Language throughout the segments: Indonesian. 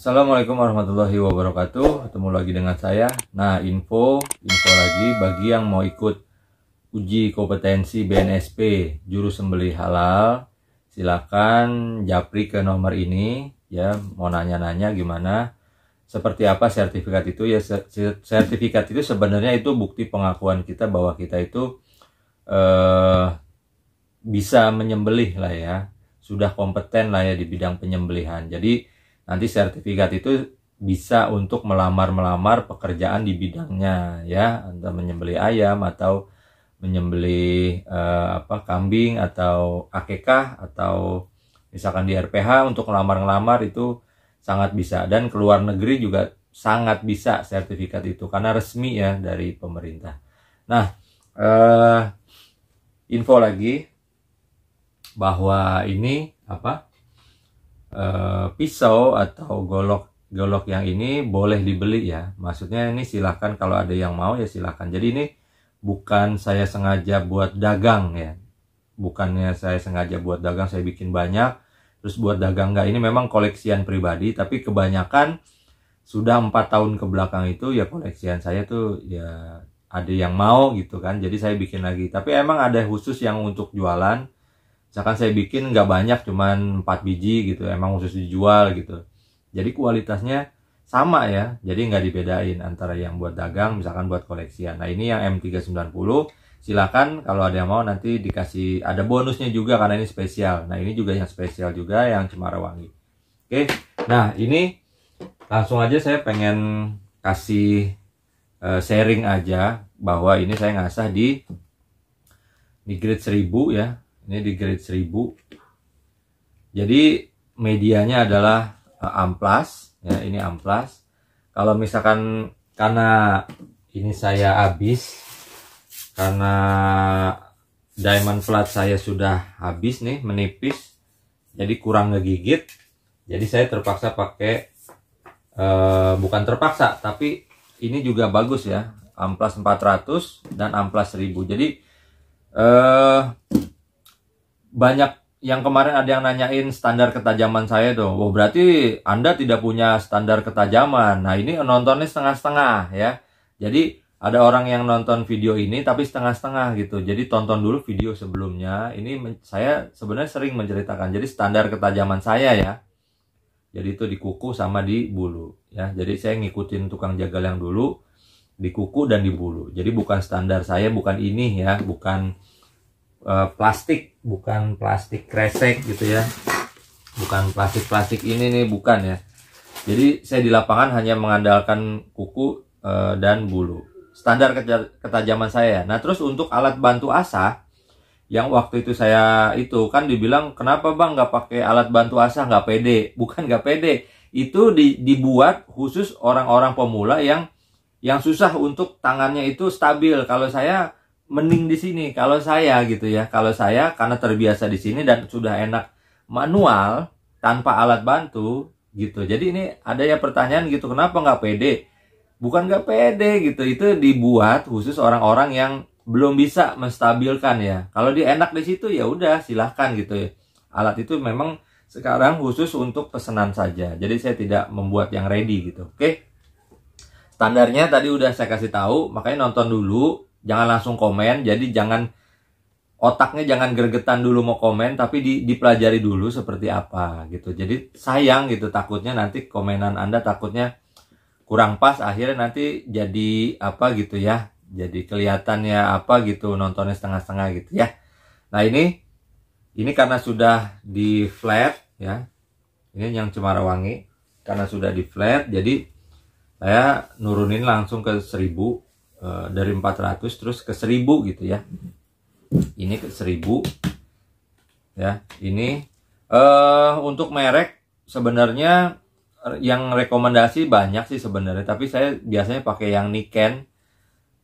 Assalamualaikum warahmatullahi wabarakatuh Ketemu lagi dengan saya Nah info, info lagi bagi yang mau ikut uji kompetensi BNSP Juru sembelih halal Silakan japri ke nomor ini Ya mau nanya-nanya gimana Seperti apa sertifikat itu Ya sertifikat itu sebenarnya itu bukti pengakuan kita bahwa kita itu eh, Bisa menyembelih lah ya sudah kompeten lah ya di bidang penyembelihan. Jadi nanti sertifikat itu bisa untuk melamar-melamar pekerjaan di bidangnya ya anda menyembeli ayam atau menyembeli eh, apa kambing atau akekah atau misalkan di RPH untuk melamar melamar itu sangat bisa dan ke luar negeri juga sangat bisa sertifikat itu karena resmi ya dari pemerintah. Nah, eh, info lagi bahwa ini apa Eh, pisau atau golok golok yang ini boleh dibeli ya maksudnya ini silahkan kalau ada yang mau ya silahkan jadi ini bukan saya sengaja buat dagang ya bukannya saya sengaja buat dagang saya bikin banyak terus buat dagang nggak ini memang koleksian pribadi tapi kebanyakan sudah empat tahun ke belakang itu ya koleksian saya tuh ya ada yang mau gitu kan jadi saya bikin lagi tapi emang ada khusus yang untuk jualan misalkan saya bikin nggak banyak cuman 4 biji gitu emang khusus dijual gitu jadi kualitasnya sama ya jadi nggak dibedain antara yang buat dagang misalkan buat koleksian nah ini yang M390 silakan kalau ada yang mau nanti dikasih ada bonusnya juga karena ini spesial nah ini juga yang spesial juga yang cemara wangi oke nah ini langsung aja saya pengen kasih eh, sharing aja bahwa ini saya ngasah di di 1000 ya ini di grade 1000 jadi medianya adalah eh, amplas ya ini amplas kalau misalkan karena ini saya habis karena diamond flat saya sudah habis nih menipis jadi kurang ngegigit jadi saya terpaksa pakai uh, bukan terpaksa tapi ini juga bagus ya amplas 400 dan amplas 1000 jadi eh, banyak yang kemarin ada yang nanyain standar ketajaman saya tuh. Wah, oh, berarti Anda tidak punya standar ketajaman. Nah, ini nontonnya setengah-setengah ya. Jadi ada orang yang nonton video ini tapi setengah-setengah gitu. Jadi tonton dulu video sebelumnya. Ini saya sebenarnya sering menceritakan. Jadi standar ketajaman saya ya. Jadi itu di kuku sama di bulu ya. Jadi saya ngikutin tukang jagal yang dulu di kuku dan di bulu. Jadi bukan standar saya, bukan ini ya, bukan Eh, plastik bukan plastik kresek gitu ya bukan plastik-plastik ini nih bukan ya jadi saya di lapangan hanya mengandalkan kuku uh, dan bulu standar ketajaman saya nah terus untuk alat bantu asah yang waktu itu saya itu kan dibilang kenapa bang nggak pakai alat bantu asah nggak pede bukan nggak pede itu di, dibuat khusus orang-orang pemula yang yang susah untuk tangannya itu stabil kalau saya mending di sini kalau saya gitu ya kalau saya karena terbiasa di sini dan sudah enak manual tanpa alat bantu gitu jadi ini ada ya pertanyaan gitu kenapa nggak pede bukan nggak pede gitu itu dibuat khusus orang-orang yang belum bisa menstabilkan ya kalau dia enak di situ ya udah silahkan gitu ya alat itu memang sekarang khusus untuk pesenan saja jadi saya tidak membuat yang ready gitu oke standarnya tadi udah saya kasih tahu makanya nonton dulu jangan langsung komen jadi jangan otaknya jangan gergetan dulu mau komen tapi di, dipelajari dulu seperti apa gitu jadi sayang gitu takutnya nanti komenan anda takutnya kurang pas akhirnya nanti jadi apa gitu ya jadi kelihatannya apa gitu nontonnya setengah-setengah gitu ya nah ini ini karena sudah di flat ya ini yang cemara wangi karena sudah di flat jadi saya nurunin langsung ke 1000 Eh, dari 400 terus ke 1000 gitu ya ini ke 1000 ya ini uh, untuk merek sebenarnya yang rekomendasi banyak sih sebenarnya tapi saya biasanya pakai yang Niken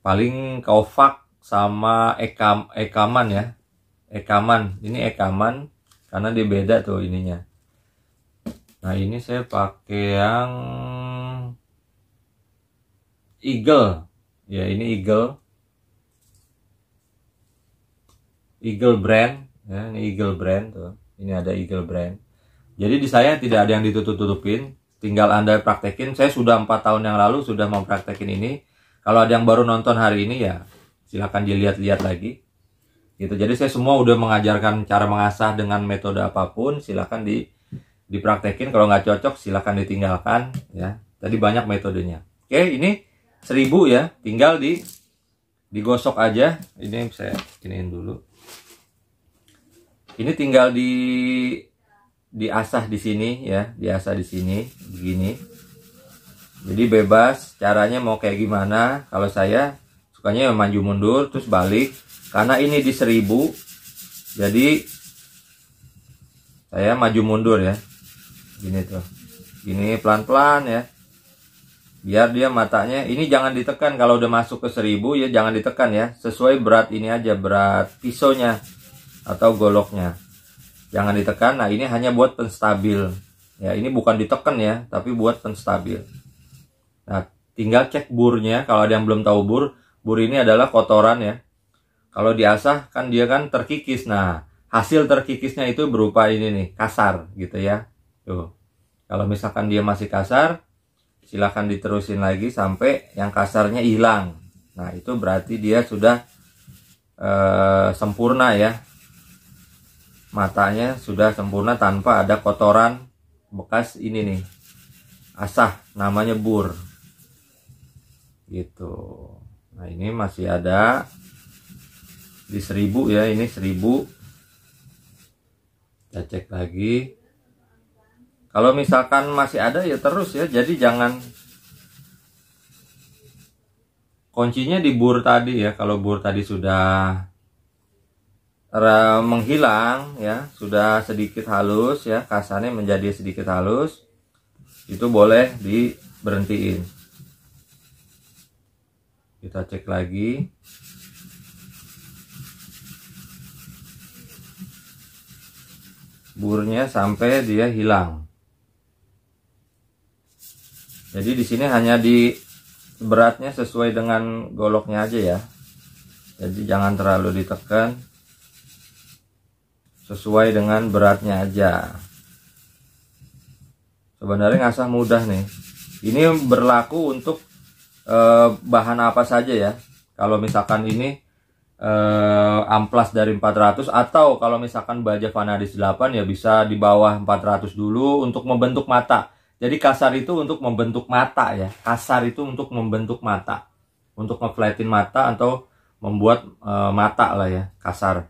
paling Kofak sama Ekam Ekaman ya Ekaman ini Ekaman karena dia beda tuh ininya nah ini saya pakai yang Eagle ya ini Eagle Eagle brand ya ini Eagle brand tuh ini ada Eagle brand jadi di saya tidak ada yang ditutup-tutupin tinggal anda praktekin saya sudah empat tahun yang lalu sudah mempraktekin ini kalau ada yang baru nonton hari ini ya silahkan dilihat-lihat lagi gitu jadi saya semua udah mengajarkan cara mengasah dengan metode apapun silahkan di dipraktekin kalau nggak cocok silahkan ditinggalkan ya tadi banyak metodenya oke ini seribu ya tinggal di digosok aja ini saya kiniin dulu ini tinggal di diasah di sini ya diasah di sini begini jadi bebas caranya mau kayak gimana kalau saya sukanya maju mundur terus balik karena ini di seribu jadi saya maju mundur ya gini tuh gini pelan-pelan ya biar dia matanya ini jangan ditekan kalau udah masuk ke 1000 ya jangan ditekan ya sesuai berat ini aja berat pisaunya atau goloknya jangan ditekan nah ini hanya buat penstabil ya ini bukan ditekan ya tapi buat penstabil nah tinggal cek burnya kalau ada yang belum tahu bur bur ini adalah kotoran ya kalau diasah kan dia kan terkikis nah hasil terkikisnya itu berupa ini nih kasar gitu ya tuh kalau misalkan dia masih kasar silahkan diterusin lagi sampai yang kasarnya hilang nah itu berarti dia sudah e, sempurna ya matanya sudah sempurna tanpa ada kotoran bekas ini nih asah namanya bur gitu nah ini masih ada di seribu ya ini seribu kita cek lagi kalau misalkan masih ada ya terus ya, jadi jangan kuncinya di bur tadi ya. Kalau bur tadi sudah eh, menghilang ya, sudah sedikit halus ya, kasarnya menjadi sedikit halus, itu boleh diberhentiin. Kita cek lagi. burnya sampai dia hilang jadi di sini hanya di beratnya sesuai dengan goloknya aja ya. Jadi jangan terlalu ditekan. Sesuai dengan beratnya aja. Sebenarnya ngasah mudah nih. Ini berlaku untuk eh, bahan apa saja ya. Kalau misalkan ini eh, amplas dari 400 atau kalau misalkan baja vanadis 8 ya bisa di bawah 400 dulu untuk membentuk mata jadi kasar itu untuk membentuk mata ya. Kasar itu untuk membentuk mata. Untuk ngeflatin mata atau membuat e, mata lah ya, kasar.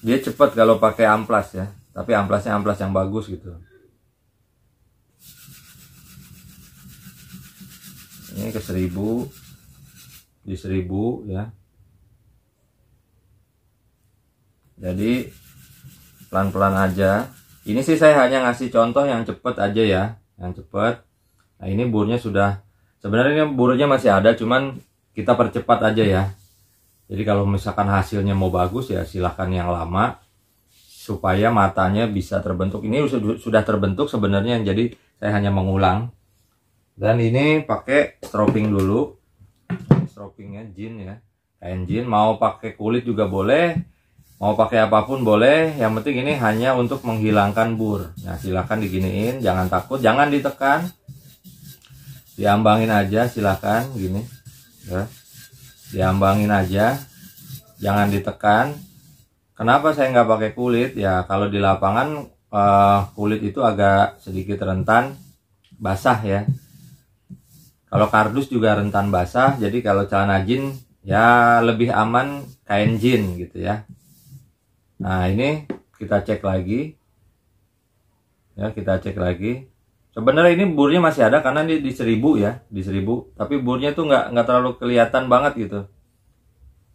Dia cepat kalau pakai amplas ya, tapi amplasnya amplas yang bagus gitu. Ini ke seribu, di seribu ya. Jadi pelan-pelan aja ini sih saya hanya ngasih contoh yang cepet aja ya yang cepet nah ini burnya sudah sebenarnya burnya masih ada cuman kita percepat aja ya jadi kalau misalkan hasilnya mau bagus ya silahkan yang lama supaya matanya bisa terbentuk ini sudah terbentuk sebenarnya jadi saya hanya mengulang dan ini pakai stropping dulu stroppingnya jin ya kain jin mau pakai kulit juga boleh mau pakai apapun boleh yang penting ini hanya untuk menghilangkan bur nah silahkan diginiin jangan takut jangan ditekan diambangin aja silahkan gini ya. diambangin aja jangan ditekan kenapa saya nggak pakai kulit ya kalau di lapangan uh, kulit itu agak sedikit rentan basah ya kalau kardus juga rentan basah jadi kalau celana jin ya lebih aman kain jin gitu ya Nah ini kita cek lagi. Ya kita cek lagi. Sebenarnya ini burnya masih ada karena ini di seribu ya, di seribu. Tapi burnya tuh nggak nggak terlalu kelihatan banget gitu.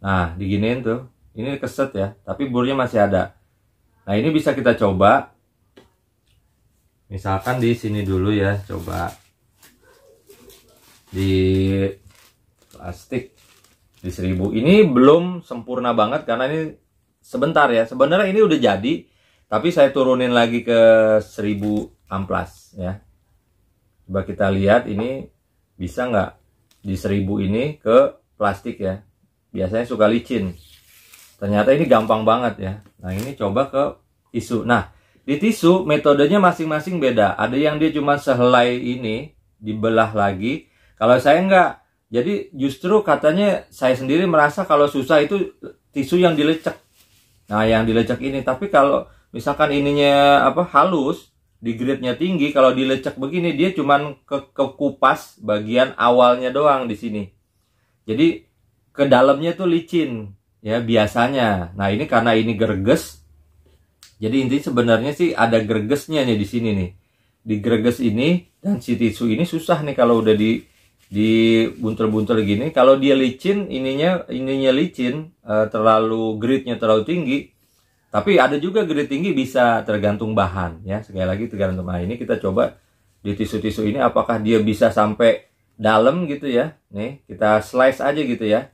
Nah diginiin tuh, ini keset ya. Tapi burnya masih ada. Nah ini bisa kita coba. Misalkan di sini dulu ya, coba di plastik di seribu. Ini belum sempurna banget karena ini sebentar ya sebenarnya ini udah jadi tapi saya turunin lagi ke 1000 amplas ya coba kita lihat ini bisa nggak di 1000 ini ke plastik ya biasanya suka licin ternyata ini gampang banget ya nah ini coba ke tisu nah di tisu metodenya masing-masing beda ada yang dia cuma sehelai ini dibelah lagi kalau saya nggak jadi justru katanya saya sendiri merasa kalau susah itu tisu yang dilecek Nah, yang dilecek ini, tapi kalau misalkan ininya apa halus, di grade tinggi, kalau dilecek begini dia cuman ke, ke bagian awalnya doang di sini. Jadi ke dalamnya tuh licin ya biasanya. Nah, ini karena ini gerges. Jadi intinya sebenarnya sih ada gergesnya nih di sini nih. Di gerges ini dan si tisu ini susah nih kalau udah di di buntel buntel gini kalau dia licin ininya ininya licin uh, terlalu gridnya terlalu tinggi tapi ada juga grid tinggi bisa tergantung bahan ya sekali lagi tergantung bahan ini kita coba di tisu-tisu ini apakah dia bisa sampai dalam gitu ya nih kita slice aja gitu ya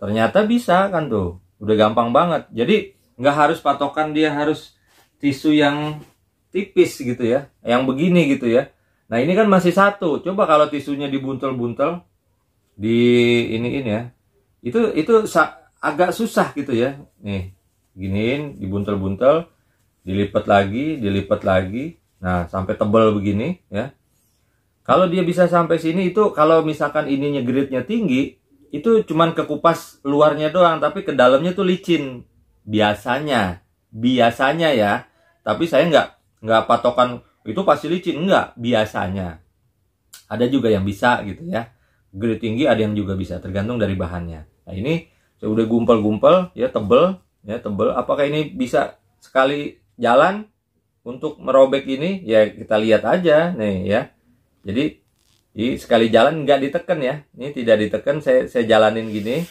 ternyata bisa kan tuh udah gampang banget jadi nggak harus patokan dia harus tisu yang tipis gitu ya yang begini gitu ya Nah ini kan masih satu. Coba kalau tisunya dibuntel-buntel, di ini ini ya, itu itu agak susah gitu ya. Nih, giniin, dibuntel-buntel, dilipat lagi, dilipat lagi. Nah sampai tebal begini ya. Kalau dia bisa sampai sini itu kalau misalkan ininya gridnya tinggi, itu cuman kekupas luarnya doang, tapi ke dalamnya tuh licin. Biasanya, biasanya ya. Tapi saya nggak nggak patokan itu pasti licin enggak biasanya ada juga yang bisa gitu ya grade tinggi ada yang juga bisa tergantung dari bahannya nah ini saya udah gumpel-gumpel ya tebel ya tebel apakah ini bisa sekali jalan untuk merobek ini ya kita lihat aja nih ya jadi ini sekali jalan nggak diteken ya ini tidak diteken saya saya jalanin gini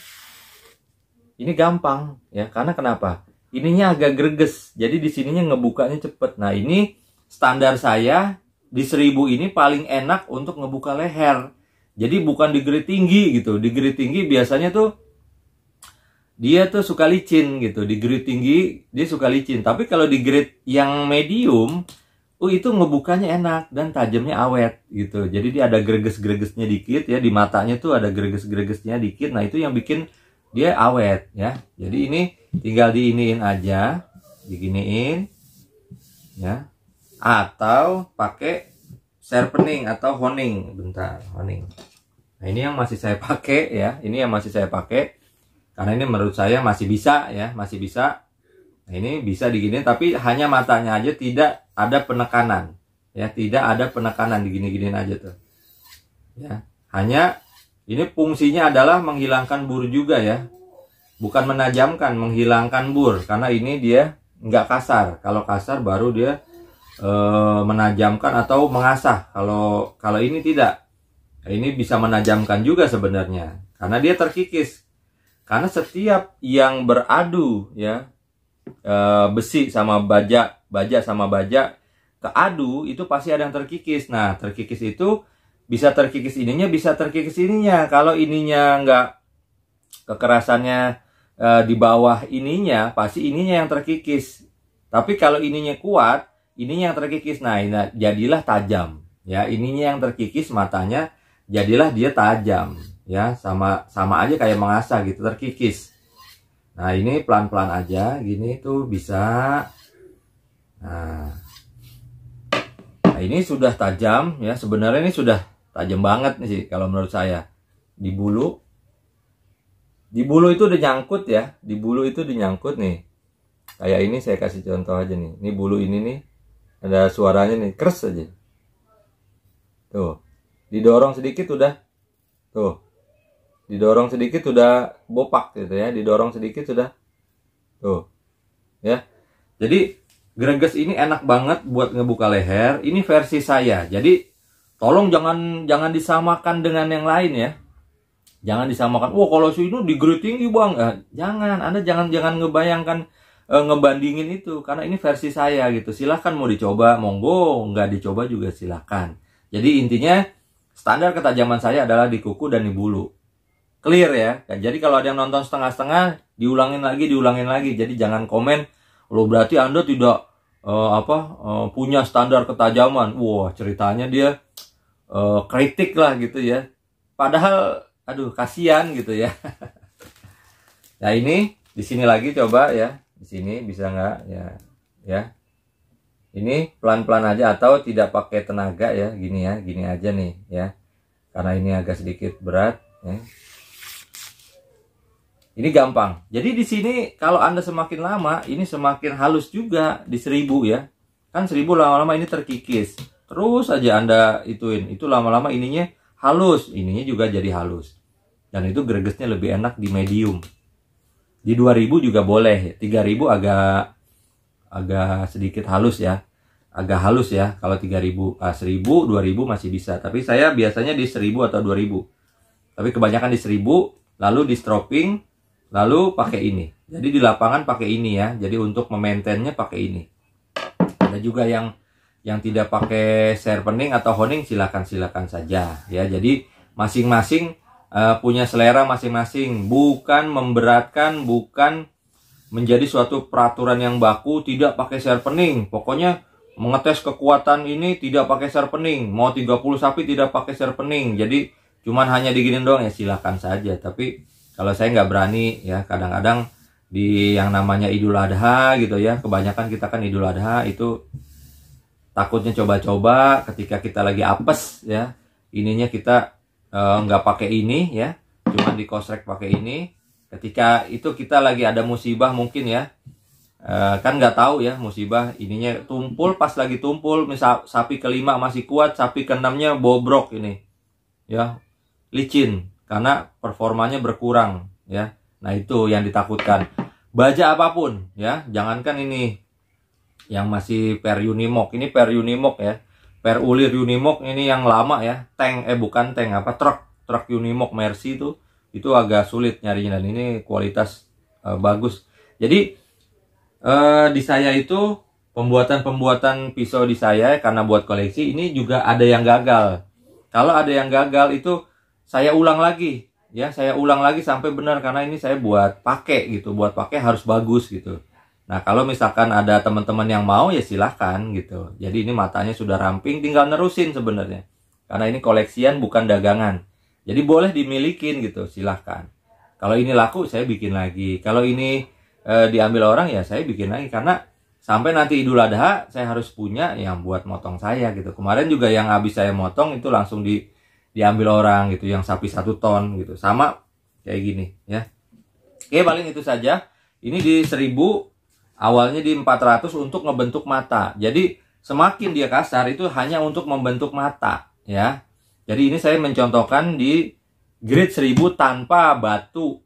ini gampang ya karena kenapa ininya agak greges jadi di sininya ngebukanya cepet nah ini standar saya di seribu ini paling enak untuk ngebuka leher. Jadi bukan di grade tinggi gitu. Di grade tinggi biasanya tuh dia tuh suka licin gitu. Di grade tinggi dia suka licin. Tapi kalau di grade yang medium, uh itu ngebukanya enak dan tajamnya awet gitu. Jadi dia ada greges-gregesnya dikit ya di matanya tuh ada greges-gregesnya dikit. Nah, itu yang bikin dia awet ya. Jadi ini tinggal diiniin aja, diginiin ya atau pakai sharpening atau honing bentar honing nah ini yang masih saya pakai ya ini yang masih saya pakai karena ini menurut saya masih bisa ya masih bisa nah, ini bisa digini tapi hanya matanya aja tidak ada penekanan ya tidak ada penekanan digini gini aja tuh ya hanya ini fungsinya adalah menghilangkan bur juga ya bukan menajamkan menghilangkan bur karena ini dia nggak kasar kalau kasar baru dia e, menajamkan atau mengasah. Kalau kalau ini tidak. Ini bisa menajamkan juga sebenarnya karena dia terkikis. Karena setiap yang beradu ya e, besi sama baja, baja sama baja keadu itu pasti ada yang terkikis. Nah, terkikis itu bisa terkikis ininya, bisa terkikis ininya. Kalau ininya nggak kekerasannya eh, di bawah ininya, pasti ininya yang terkikis. Tapi kalau ininya kuat, ininya yang terkikis. Nah, ini, jadilah tajam. Ya, ininya yang terkikis matanya, jadilah dia tajam. Ya, sama sama aja kayak mengasah gitu, terkikis. Nah, ini pelan-pelan aja, gini tuh bisa. Nah, nah ini sudah tajam ya. Sebenarnya ini sudah tajam banget nih sih kalau menurut saya. Di bulu, di bulu itu udah nyangkut ya di bulu itu dinyangkut nih kayak ini saya kasih contoh aja nih ini bulu ini nih ada suaranya nih keras aja tuh didorong sedikit udah tuh didorong sedikit udah bopak gitu ya didorong sedikit sudah tuh ya jadi greges ini enak banget buat ngebuka leher ini versi saya jadi tolong jangan jangan disamakan dengan yang lain ya jangan disamakan wah kalau si ini di tinggi bang eh, jangan anda jangan jangan ngebayangkan e, ngebandingin itu karena ini versi saya gitu silahkan mau dicoba monggo nggak dicoba juga silahkan jadi intinya standar ketajaman saya adalah di kuku dan di bulu clear ya jadi kalau ada yang nonton setengah-setengah diulangin lagi diulangin lagi jadi jangan komen lo berarti anda tidak e, apa e, punya standar ketajaman wah ceritanya dia e, kritik lah gitu ya padahal aduh kasihan gitu ya nah ini di sini lagi coba ya di sini bisa nggak ya ya ini pelan-pelan aja atau tidak pakai tenaga ya gini ya gini aja nih ya karena ini agak sedikit berat ya. ini gampang jadi di sini kalau anda semakin lama ini semakin halus juga di seribu ya kan seribu lama-lama ini terkikis terus aja anda ituin itu lama-lama ininya halus ininya juga jadi halus dan itu gregesnya lebih enak di medium di 2000 juga boleh. 3000 agak agak sedikit halus ya. Agak halus ya kalau 3000. Ah, 1000, 2000 masih bisa. Tapi saya biasanya di 1000 atau 2000. Tapi kebanyakan di 1000 lalu di stropping lalu pakai ini. Jadi di lapangan pakai ini ya. Jadi untuk memaintainnya pakai ini. Ada juga yang yang tidak pakai sharpening atau honing silakan silakan saja ya. Jadi masing-masing uh, punya selera masing-masing, bukan memberatkan, bukan menjadi suatu peraturan yang baku, tidak pakai sharpening. Pokoknya mengetes kekuatan ini tidak pakai sharpening, mau 30 sapi tidak pakai sharpening. Jadi cuman hanya diginin doang ya silahkan saja. Tapi kalau saya nggak berani ya kadang-kadang di yang namanya Idul Adha gitu ya, kebanyakan kita kan Idul Adha itu takutnya coba-coba ketika kita lagi apes ya ininya kita Eh, nggak e, pakai ini ya cuman dikosrek pakai ini ketika itu kita lagi ada musibah mungkin ya e, kan nggak tahu ya musibah ininya tumpul pas lagi tumpul misal sapi kelima masih kuat sapi keenamnya bobrok ini ya licin karena performanya berkurang ya nah itu yang ditakutkan baja apapun ya jangankan ini yang masih per unimog ini per unimog ya Per Ulir Unimog ini yang lama ya, tank eh bukan tank apa truk, truk Unimog Mercy itu itu agak sulit nyarinya dan ini kualitas uh, bagus. Jadi uh, di saya itu pembuatan-pembuatan pisau di saya karena buat koleksi ini juga ada yang gagal. Kalau ada yang gagal itu saya ulang lagi ya, saya ulang lagi sampai benar karena ini saya buat pakai gitu, buat pakai harus bagus gitu. Nah kalau misalkan ada teman-teman yang mau ya silahkan gitu. Jadi ini matanya sudah ramping, tinggal nerusin sebenarnya. Karena ini koleksian bukan dagangan. Jadi boleh dimilikin gitu, silahkan. Kalau ini laku saya bikin lagi. Kalau ini e, diambil orang ya saya bikin lagi. Karena sampai nanti Idul Adha saya harus punya yang buat motong saya gitu. Kemarin juga yang habis saya motong itu langsung di diambil orang gitu, yang sapi satu ton gitu. Sama kayak gini ya. Oke paling itu saja. Ini di seribu awalnya di 400 untuk ngebentuk mata. Jadi semakin dia kasar itu hanya untuk membentuk mata ya. Jadi ini saya mencontohkan di grade 1000 tanpa batu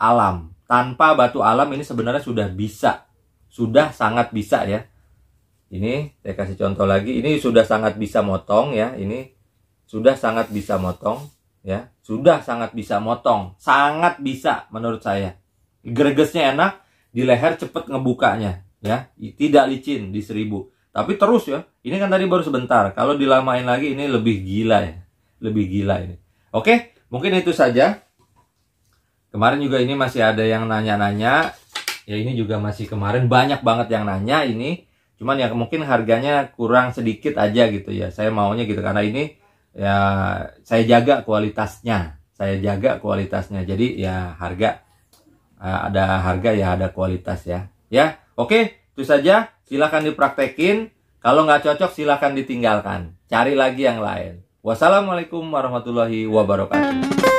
alam. Tanpa batu alam ini sebenarnya sudah bisa. Sudah sangat bisa ya. Ini saya kasih contoh lagi. Ini sudah sangat bisa motong ya. Ini sudah sangat bisa motong ya. Sudah sangat bisa motong. Sangat bisa menurut saya. Gregesnya enak, di leher cepet ngebukanya ya tidak licin di seribu tapi terus ya ini kan tadi baru sebentar kalau dilamain lagi ini lebih gila ya lebih gila ini oke mungkin itu saja kemarin juga ini masih ada yang nanya-nanya ya ini juga masih kemarin banyak banget yang nanya ini cuman ya mungkin harganya kurang sedikit aja gitu ya saya maunya gitu karena ini ya saya jaga kualitasnya saya jaga kualitasnya jadi ya harga Eh, ada harga ya, ada kualitas ya. Ya, oke, itu saja. Silahkan dipraktekin. Kalau nggak cocok, silahkan ditinggalkan. Cari lagi yang lain. Wassalamualaikum warahmatullahi wabarakatuh.